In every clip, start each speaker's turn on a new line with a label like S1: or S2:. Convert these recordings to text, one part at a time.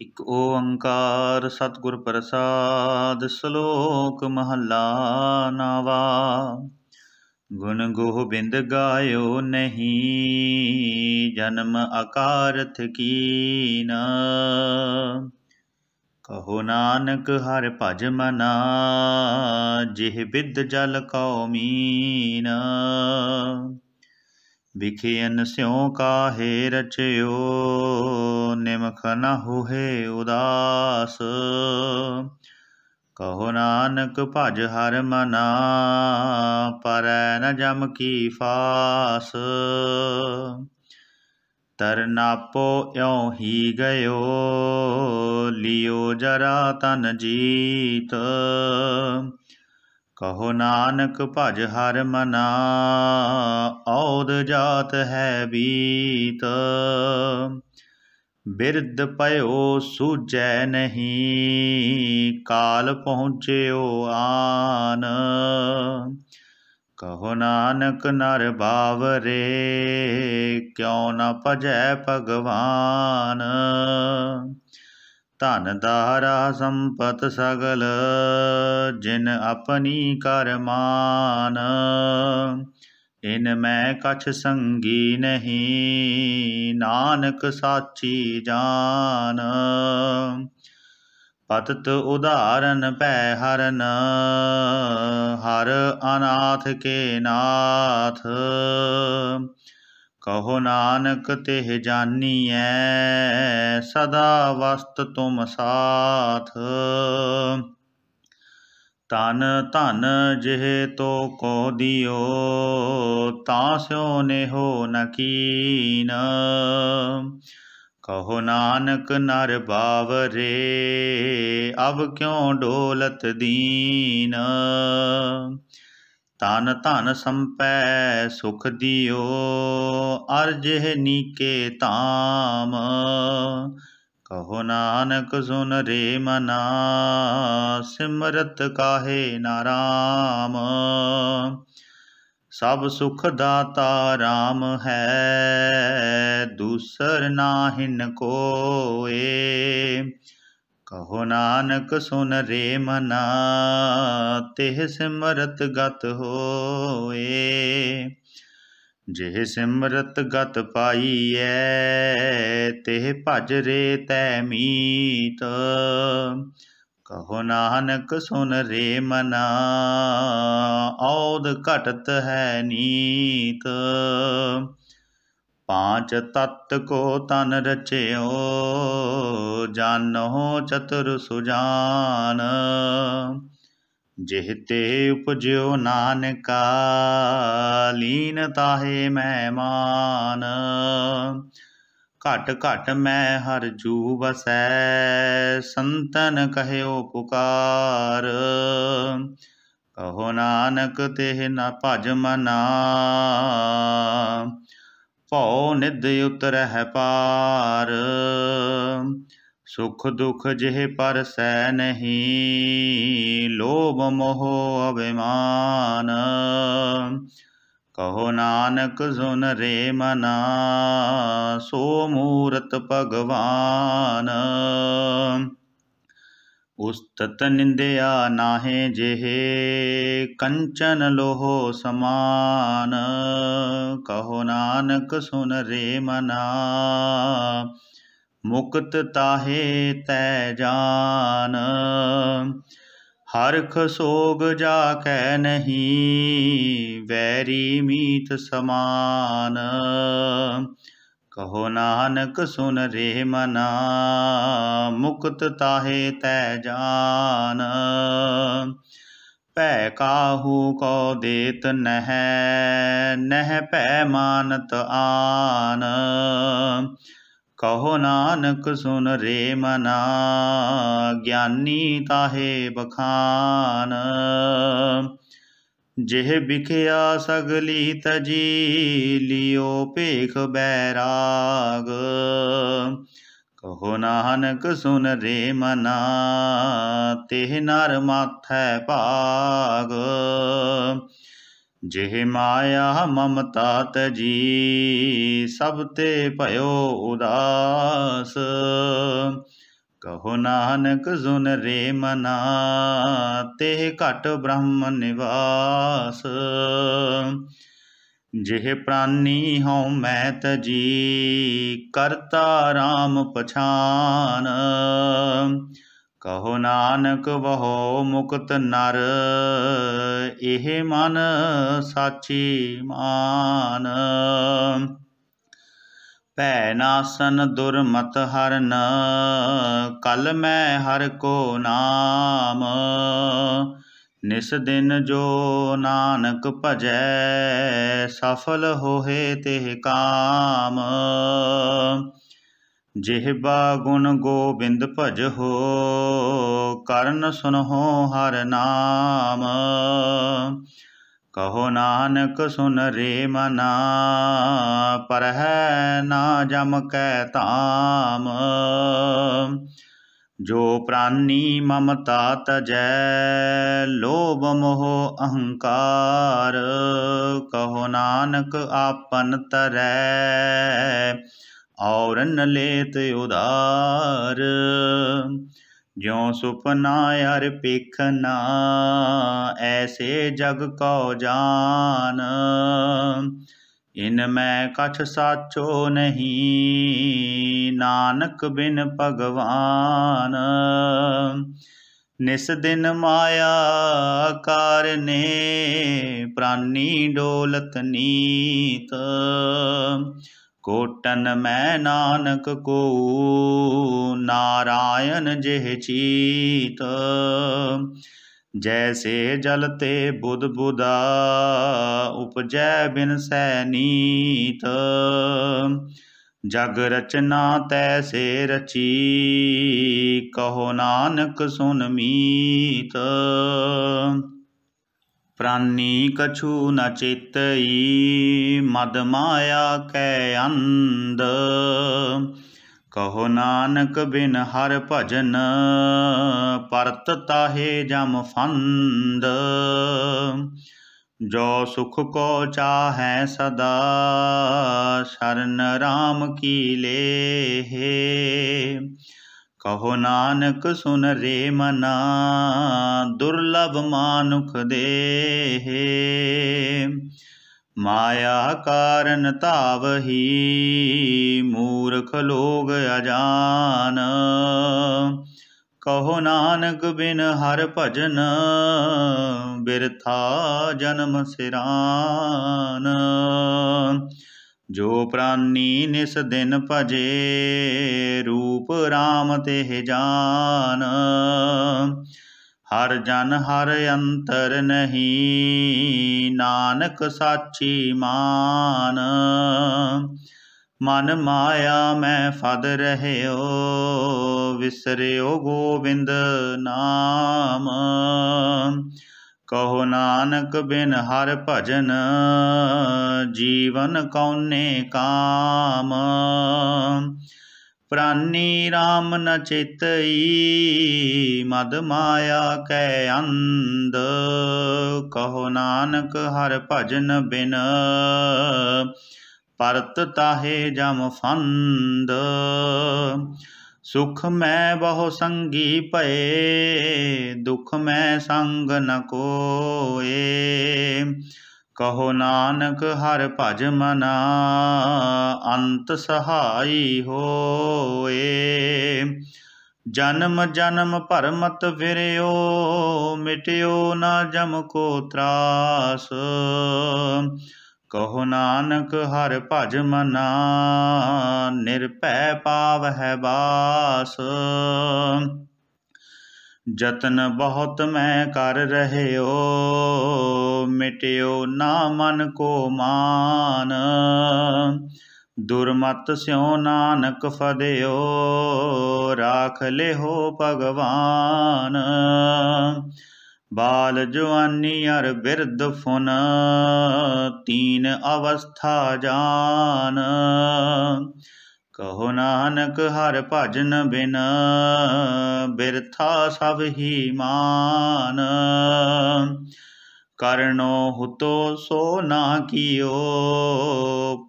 S1: ਇਕ ਓੰਕਾਰ ਸਤਿਗੁਰ ਪ੍ਰਸਾਦ ਸ਼ਲੋਕ ਮਹਲਾ ਨਾਵਾ ਗੁਣ ਗੋਬਿੰਦ ਗਾਇਓ ਨਹੀਂ ਜਨਮ ਅਕਾਰਥ ਕੀਨ ਕਹੋ ਨਾਨਕ ਹਰ ਭਜ ਮਨਾ ਜਿਹ ਬਿਦ ਜਲ ਕਉ ਮੀਨ ਵਿਖੇਨ ਸਿਉ ਕਾਹੇ ਰਚਿਓ ਨਿਮਖ ਨ ਹੋਏ ਉਦਾਸ ਕਹੋ ਨਾਨਕ ਭਜ ਹਰ ਮਨਾ ਪਰੈ ਨ ਜਮ ਕੀ ਫਾਸ ਤਰਨਾਪੋ ਇਉ ਹੀ ਗਇਓ ਲਿਓ ਜਰਾ ਤਨ ਜੀਤ ਕਹੋ ਨਾਨਕ ਭਜ ਹਰ ਮਨਾ ਔਦ ਜਾਤ ਹੈ ਬੀਤ ਬਿਰਦ ਪਇਓ ਸੂਜੈ ਨਹੀਂ ਕਾਲ ਪਹੁੰਚਿਓ ਆਨ ਕਹੋ ਨਾਨਕ ਨਰ ਬਾਵਰੇ ਕਿਉ ਨ ਭਜੈ ਭਗਵਾਨ ਧਨ ਦਾਰਾ ਸੰਪਤ ਸਗਲ ਜਿਨ ਆਪਣੀ ਕਰਮਾਨ ਮਾਨ ਇਨ ਮੈਂ ਕਛ ਸੰਗੀ ਨਹੀਂ ਨਾਨਕ ਸਾਚੀ ਜਾਨ ਪਤਤ ਉਧਾਰਨ ਭੈ ਹਰਨ ਹਰ ਅਨਾਥ ਕੇ ਨਾਥ ਕਹੋ ਨਾਨਕ ਜਾਨੀ ਐ ਸਦਾ ਵਸਤ ਤੁਮ ਸਾਥ ਤਨ ਧਨ ਜਿਹ ਤੋ ਕੋ ਦਿਓ ਤਾਂ ਸਿਓ ਨੇਹੋ ਨਕੀਨ ਕਹੋ ਨਾਨਕ ਨਰ ਬਾਵਰੇ ਅਬ ਕਿਉ ਡੋਲਤ ਦੀਨ ਤਨ ਧਨ ਸੰਪੈ ਸੁਖ ਦਿਓ ਅਰਜਿਹ ਨੀਕੇ ਧਾਮ ਕਹੋ ਨਾਨਕ ਸੁਨ ਰੇ ਮਨਾ ਸਿਮਰਤ ਕਾਹੇ ਨਾਰਾਮ ਸਭ ਸੁਖ ਦਾਤਾ RAM ਹੈ ਦੂਸਰ ਨਾਹਿਨ ਕੋਏ ਕਹੋ ਨਾਨਕ ਸੁਨ ਰੇ ਮਨਾ ਤਿਹ ਸਿਮਰਤ ਗਤ ਹੋਏ ਜਿਹ ਸਿਮਰਤ ਗਤ ਪਾਈਐ ਤਿਹ ਭਜ ਰੇ ਤੈ ਮੀਤ ਕਹੋ ਨਾਨਕ ਸੁਨ ਰੇ ਮਨਾ ਔਦ ਘਟਤ ਹੈ ਨੀਤ पाँच तत् को तन रचयो जानो चतुर सुजान ਜਿਹ ਤੇ ਉਪਜਿਓ ਨਾਨਕਾ ਲੀਨ ਤਾਹੇ ਮਹਿਮਾਨ ਘਟ ਘਟ ਮੈਂ ਹਰ ਜੂ ਵਸੈ ਸੰਤਨ ਕਹਿਓ ਪੁਕਾਰ ਕਹੋ ਨਾਨਕ ਤੇ ਨ ਭਜ ਮਨਾ ਭਉ ਨਿਧ ਉਤਰਹਿ ਪਾਰ ਸੁਖ ਦੁਖ ਜਿਹ ਪਰ ਸੈ ਨਹੀਂ ਲੋਭ ਮੋਹ ਅਭਿਮਾਨ ਕਹੋ ਨਾਨਕ ਸੁਨ ਰੇ ਮਨਾ ਸੋ ਮੂਰਤ ਭਗਵਾਨ ਉਸਤਤ ਨਿੰਦਿਆ ਨਾਹੇ ਜਿਹੇ ਕੰਚਨ ਲੋਹੋ ਸਮਾਨ ਕਹੋ ਨਾਨਕ ਸੁਨ ਰੇ ਮਨਾ ਮੁਕਤ ਤਾਹੇ ਤੈ ਜਾਨ ਹਰਖ ਸੋਗ ਜਾ ਕੈ ਨਹੀਂ ਵੈਰੀ ਮੀਤ ਸਮਾਨ ਕਹੋ ਨਾਨਕ ਸੁਨ ਰੇ ਮਨਾ ਮੁਕਤ ਤਾਹੇ ਤੈ ਜਾਨ ਭੈ ਕਾਹੂ ਕੋ ਦੇਤ ਨਹਿ ਨਹਿ ਭੈ ਮਾਨਤ ਆਨ ਕਹੋ ਨਾਨਕ ਸੁਨ ਰੇ ਮਨਾ ਗਿਆਨੀ ਤਾਹੇ ਬਖਾਨ ਜਿਹ ਵਿਖਿਆ ਸਗਲੀ ਤਜੀ ਲਿਓ ਭੇਖ ਬੈਰਾਗ ਕਹੋ ਨਾਨਕ ਸੁਨ ਰੇ ਮਨਾ ਤਿਹ ਨਰ ਮਾਥੈ ਭਾਗ ਜਿਹ ਮਾਇਆ ਮਮਤਾ ਤਜੀ ਸਭ ਤੇ ਭਇਓ ਉਦਾਸ ਕਹੋ ਨਾਨਕ ਜੁਨ ਰੇ ਮਨਾ ਤੇ ਘਟ ਬ੍ਰਹਮ ਨਿਵਾਸ ਜਿਹ ਪ੍ਰਾਨੀ ਹਉ ਮੈਂ ਤਜੀ ਕਰਤਾ RAM ਪਛਾਨ ਕਹੋ ਨਾਨਕ ਵਹੋ ਮੁਕਤ ਨਰ ਇਹ ਮਨ ਸਾਚੀ ਮਾਨ ਭੈ ਨਾਸਨ ਦੁਰਮਤ ਹਰਨ ਕਲ ਮੈਂ ਹਰ ਕੋ ਨਾਮ ਨਿਸ ਦਿਨ ਜੋ ਨਾਨਕ ਭਜੈ ਸਫਲ ਹੋਏ ਤੇ ਕਾਮ ਬਾ ਗੁਣ ਗੋਬਿੰਦ ਭਜੋ ਕਰਨ ਸੁਨਹੁ ਹਰ ਨਾਮ ਕਹੋ ਨਾਨਕ ਸੁਨ ਰੇ ਮਨਾ ਪਰ ਹੈ ਨਾ ਜਮ ਕੈ ਧਾਮ ਜੋ ਪ੍ਰਾਨੀ ਮਮਤਾ ਤਜੈ ਲੋਭ ਮੋਹ ਅਹੰਕਾਰ ਕਹੋ ਨਾਨਕ ਆਪਨ ਤਰੈ ਔਰਨ ਲੇਤ ਉਦਾਰ ਜਿਉ ਸੁਪਨਾ ਅਰ ਪੇਖਨਾ ਐਸੇ ਜਗ ਕੋ ਜਾਨ ਇਨ ਮੈਂ ਕਛ ਸਾਚੋ ਨਹੀਂ ਨਾਨਕ ਬਿਨ ਭਗਵਾਨ ਨਿਸ ਦਿਨ ਮਾਇਆ ਕਰਨੇ ਪ੍ਰਾਨੀ ਡੋਲਤ ਨੀਤ ਕੋਟਨ ਮੈਂ ਨਾਨਕ ਕੋ ਨਾਰਾਇਣ ਜਿਹ ਚੀਤ ਜੈਸੇ ਜਲ ਤੇ ਬੁੱਧ ਬੁਦਾ ਉਪਜੈ ਬਿਨ ਸੈਨੀਤ ਜਗ ਰਚਨਾ ਤੈਸੇ ਰਚੀ ਕਹੋ ਨਾਨਕ ਸੁਨ ਮੀਤ ਪ੍ਰਾਨੀ ਕਛੂ ਨ ਚਿਤਈ ਮਦ ਮਾਇਆ ਕੈ ਅੰਧ ਕਹੋ ਨਾਨਕ ਬਿਨ ਹਰ ਭਜਨ ਪਰਤ ਤਾਹੇ ਜਮ ਫੰਦ ਜੋ ਸੁਖ ਕੋ ਚਾਹੈ ਸਦਾ ਸ਼ਰਨ RAM ਕੀ ਲੇਹੇ ਕਹੋ ਨਾਨਕ ਸੁਨ ਰੇ ਮਨਾ ਦੁਰਲਭ ਮਾਨੁਖ ਦੇਹ ਮਾਇਆ ਕਾਰਨ ਤਾਵਹੀ ਮੂਰਖ ਲੋਗ ਅਜਾਨ ਕਹੋ ਨਾਨਕ ਬਿਨ ਹਰ ਭਜਨ ਬਿਰਥਾ ਜਨਮ ਸਿਰਾਨ ਜੋ ਪ੍ਰਾਨੀ ਨਿਸ ਦਿਨ ਭਜੇ ਰੂਪ RAM ਤੇਹ ਜਾਨ ਹਰ ਜਨ ਹਰ ਅੰਤਰ ਨਹੀਂ ਨਾਨਕ ਸਾਚੀ ਮਾਨ ਮਨ ਮਾਇਆ ਮੈਂ ਫਦ ਰਹਿਓ ਵਿਸਰਿਓ ਗੋਬਿੰਦ ਨਾਮ ਕਹੋ ਨਾਨਕ ਬਿਨ ਹਰ ਭਜਨ ਜੀਵਨ ਕੌਨੇ ਕਾਮ ਪ੍ਰਾਨੀ RAM ਨ ਚਿਤਈ ਮਦ ਮਾਇਆ ਕੈ ਅੰਧ ਕਹੋ ਨਾਨਕ ਹਰ ਭਜਨ ਬਿਨ ਪਰਤ ਤਾਹੇ ਜਮ ਫੰਦ ਸੁਖ ਮੈਂ ਬਹੁ ਸੰਗੀ ਭਏ ਦੁਖ ਮੈਂ ਸੰਗ ਨ ਕੋਏ ਕਹੋ ਨਾਨਕ ਹਰ ਭਜ ਮਨਾ ਅੰਤ ਸਹਾਈ ਹੋਏ ਜਨਮ ਜਨਮ ਪਰਮਤ ਫਿਰਿਓ ਮਿਟਿਓ ਨਾ ਜਮ ਕੋ ਤਰਾਸ ਕਹੋ ਨਾਨਕ ਹਰ ਭਜ ਮਨਾ ਨਿਰਭੈ ਪਾਵ ਹੈ ਬਾਸ ਜਤਨ ਬਹੁਤ ਮੈਂ ਕਰ ਰਹਿਓ ਮਿਟਿਓ ਨਾ ਮਨ ਕੋ ਮਾਨ ਦੁਰਮਤ ਸਿਉ ਨਾਨਕ ਫਦਿਓ ਰਾਖ ਲਿਓ ਭਗਵਾਨ ਬਾਲ ਜਵਾਨੀ ਅਰ ਬਿਰਧ ਫੁਨ ਤੀਨ ਅਵਸਥਾ ਜਾਨ ਕਹੋ ਨਾਨਕ ਹਰ ਭਜਨ ਬਿਨ ਬਿਰਥਾ ਸਭ ਹੀ ਮਾਨ ਕਰਨੋ ਹੁਤੋ ਸੋ ਨਾ ਕੀਓ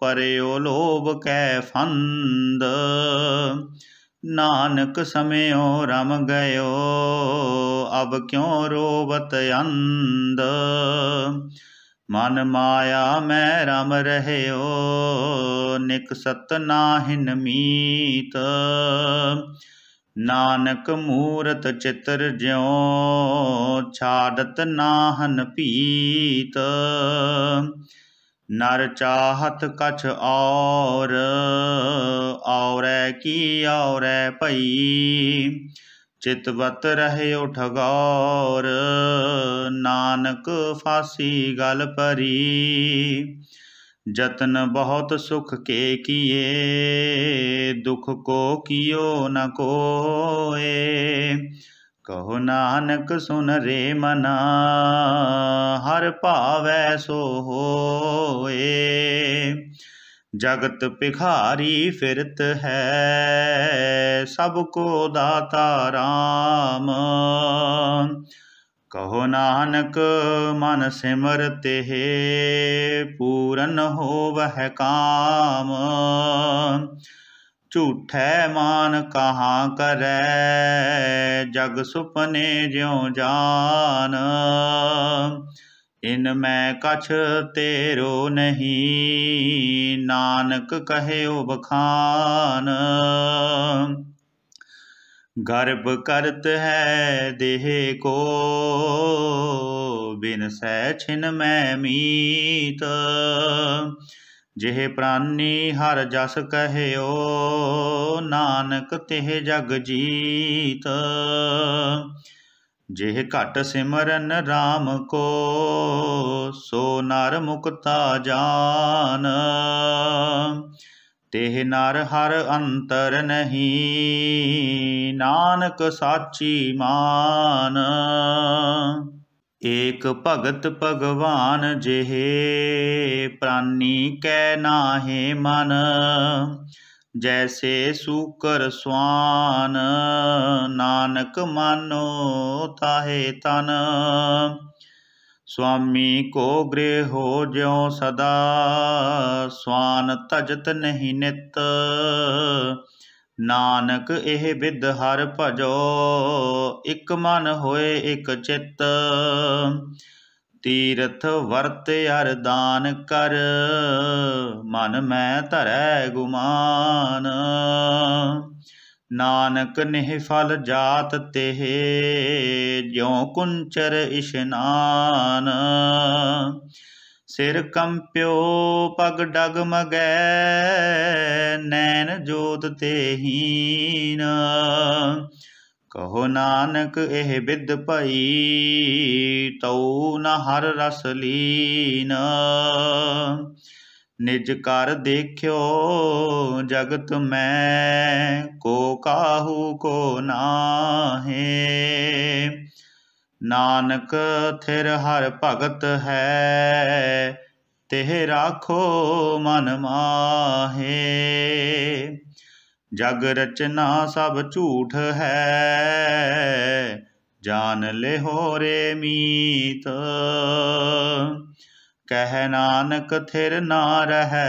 S1: ਪਰਿਓ ਲੋਭ ਕੈ ਫੰਦ ਨਾਨਕ ਸਮਿਓ ਰਮ ਗਇਓ ਅਬ ਕਿਉ ਰੋਵਤ ਅੰਧ ਮਨ ਮਾਇਆ ਮੈਂ ਰਮ ਰਹਿਓ ਨਿਕ ਸਤ ਨਾਹਿਨ ਮੀਤ ਨਾਨਕ ਮੂਰਤ ਚਿਤਰ ਜਿਉ ਛਾੜਤ ਨਾਹਨ ਪੀਤ ਨਰ ਚਾਹਤ ਕਛ ਔਰ ਔਰੈ ਕੀ ਔਰੈ ਭਈ ਚਿਤਵਤ ਉਠ ਗੌਰ ਨਾਨਕ ਫਾਸੀ ਗਲ ਪਰੀ ਜਤਨ ਬਹੁਤ ਸੁਖ ਕੇ ਕੀਏ ਦੁਖ ਕੋ ਕੀਓ ਨ ਕੋਏ ਕਹੋ ਨਾਨਕ ਸੁਨ ਰੇ ਮਨਾ ਹਰ ਭਾਵੈ ਸੋ ਹੋਏ ਜਗਤ ਪਿਖਾਰੀ ਫਿਰਤ ਹੈ ਸਭ ਕੋ ਦਾਤਾ RAM ਕਹੋ ਨਾਨਕ ਮਨ ਸਿਮਰ ਤਿਹ ਪੂਰਨ ਹੋਵਹਿ ਕਾਮ ਝੂਠੈ ਮਾਨ ਕਹਾ ਕਰੈ ਜਗ ਸੁਪਨੇ ਜਿਉ ਜਾਨ ਇਨ ਮੈਂ ਕਛ ਤੇਰੋ ਨਹੀਂ ਨਾਨਕ ਕਹਿਓ ਬਖਾਨ ਗਰਭ ਕਰਤ ਹੈ ਦੇਹ ਕੋ ਬਿਨ ਸਹਿ ਛਿਨ ਮੈਂ ਮੀਤ ਜਿਹ ਪ੍ਰਾਨੀ ਹਰ ਜਸ ਕਹਿਓ ਨਾਨਕ ਤਿਹ ਜਗ ਜੀਤ ਜਿਹ ਘਟ ਸਿਮਰਨ RAM ਕੋ ਸੋ ਨਰ ਮੁਕਤਾ ਜਾਨ ਤੇਹ ਨਰ ਹਰ ਅੰਤਰ ਨਹੀਂ ਨਾਨਕ ਸਾਚੀ ਮਾਨ ਏਕ ਭਗਤ ਭਗਵਾਨ ਜਿਹੇ ਪ੍ਰਾਨੀ ਕੈ ਨਾਹੇ ਮਨ ਜੈਸੇ ਸੂਕਰ ਸਵਾਨ ਨਾਨਕ ਮਾਨੋ ਤਾਹੇ ਤਨ ਸੁਆਮੀ ਕੋ ਗ੍ਰਹਿ ਹੋ ਜਿਉ ਸਦਾ ਸਵਾਨ ਤਜਤ ਨਹੀਂ ਨਿਤ ਨਾਨਕ ਇਹ ਵਿਦ ਹਰ ਭਜੋ ਇਕ ਮਨ ਹੋਏ ਇਕ ਚਿੱਤ ਤੀਰਥ ਵਰਤ ਦਾਨ ਕਰ ਮਨ ਮੈਂ ਧਰੈ ਗੁਮਾਨ ਨਾਨਕ ਨਿਹ ਫਲ ਜਾਤ ਤੇਹ ਜਿਉ ਕੁੰਚਰ ਇਸ਼ਨਾਨ ਸਿਰ ਕੰਪਿਓ ਪਗ ਡਗ ਮਗੈ ਨੈਣ ਜੋਤ ਤੇ ਹੀਨ ਕਹੋ ਨਾਨਕ ਇਹ ਵਿਦ ਭਈ ਤਉ ਨ ਹਰ ਰਸ ਲੀਨ ਨਿਜ ਕਰ ਦੇਖਿਓ ਜਗਤ ਮੈਂ ਕੋ ਕਾਹੂ ਕੋ ਨਾਹੇ ਨਾਨਕ ਥਿਰ ਹਰ ਭਗਤ ਹੈ ਤਿਹ ਰਾਖੋ ਮਨ ਮਾਹੇ ਜਗ ਰਚਨਾ ਸਭ ਝੂਠ ਹੈ ਜਾਨ ਲੈ ਹੋਰੇ ਮੀਤ ਕਹਿ ਨਾਨਕ ਥਿਰ ਨਾ ਰਹੈ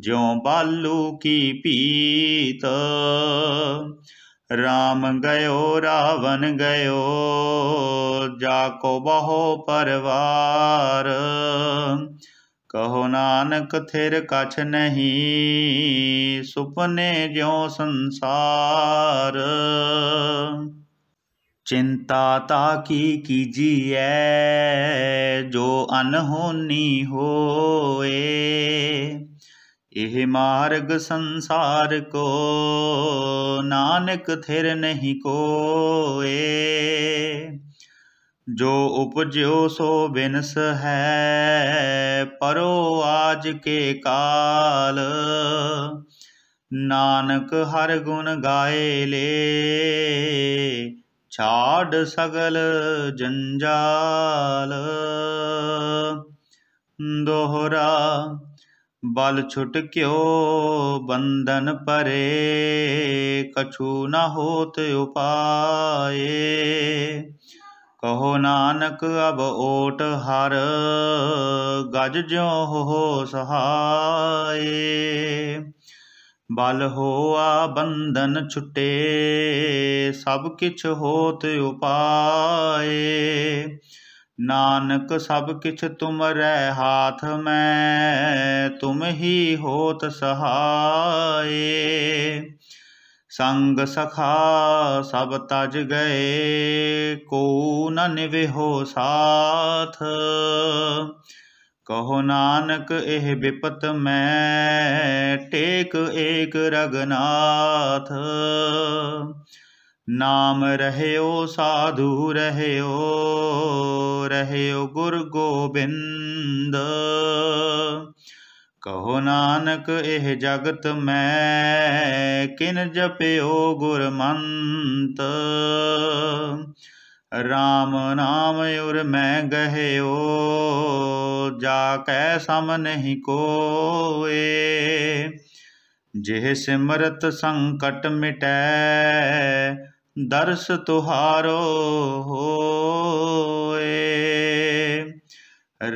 S1: ਜਿਉ ਬਾਲੂ ਕੀ ਪੀਤ ਰਾਮ ਗਇਓ ਰਾਵਣ ਗਇਓ ਜਾ ਕੋ ਬਹੁ ਪਰਵਾਰ ਕਹੋ ਨਾਨਕ ਥਿਰ ਕਛ ਨਹੀਂ ਸੁਪਨੇ ਜਿਉ ਸੰਸਾਰ ਚਿੰਤਾ ਤਾ ਕੀ ਕੀਜੀਐ ਜੋ ਅਨਹੋਨੀ ਹੋਏ ਇਹ ਮਾਰਗ ਸੰਸਾਰ ਕੋ ਨਾਨਕ ਥਿਰ ਨਹੀਂ ਕੋਏ ਜੋ ਉਪਜਿਓ ਸੋ ਬਿਨਸ ਹੈ ਪਰੋ ਆਜ ਕੇ ਕਾਲ ਨਾਨਕ ਹਰ ਗੁਣ ਗਾਏ ਲੇ ਛਾੜ ਸਗਲ ਜੰਜਾਲ ਦੋਹਰਾ ਬਲ ਛੁਟ ਕਿਉ ਬੰਧਨ ਪਰੇ ਕਛੂ ਨ ਹੋਤ ਉਪਾਏ ਕਹੋ ਨਾਨਕ ਅਬ ਓਟ ਹਰ ਗਜ ਜਿਉ ਹੋ ਸਹਾਏ ਬਲ ਹੋਆ ਬੰਧਨ ਛੁਟੇ ਸਭ ਕਿਛ ਹੋਤ ਉਪਾਏ नानक सब किछ तुमरै हाथ में तुम ही होत सहाय संग सखा सब तज गए को न निविहो साथ कहो नानक एह विपत मैं टेक एक रघुनाथ ਨਾਮ ਰਹਿਓ ਸਾਧੂ ਰਹਿਓ ਰਹਿਓ ਗੁਰ ਗੋਬਿੰਦ ਕਹੋ ਨਾਨਕ ਇਹ ਜਗਤ ਮੈਂ ਕਿਨ ਜਪਿਓ ਗੁਰ ਮੰਤ RAM ਨਾਮ ਉਰ ਮੈਂ ਗਹਿਓ ਜਾ ਕੈ ਸਮ ਨਹੀਂ ਕੋਏ ਜਿਹ ਸਿਮਰਤ ਸੰਕਟ ਮਿਟੈ ਦਰਸ ਤੁਹਾਰੋ ਹੋਏ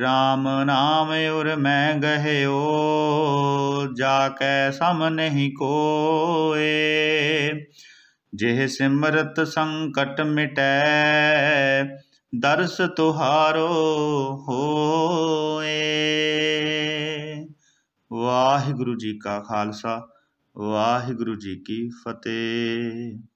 S1: ਰਾਮ ਨਾਮ ਉਰ ਮੈਂ ਗਹਿਓ ਜਾ ਕੈ ਸਮ ਨਹੀਂ ਕੋਏ ਜਿਹ ਸਿਮਰਤ ਸੰਕਟ ਮਿਟੈ ਦਰਸ ਤੁਹਾਰੋ ਹੋਏ ਵਾਹਿਗੁਰੂ ਜੀ ਕਾ ਖਾਲਸਾ ਵਾਹਿਗੁਰੂ ਜੀ ਕੀ ਫਤਿਹ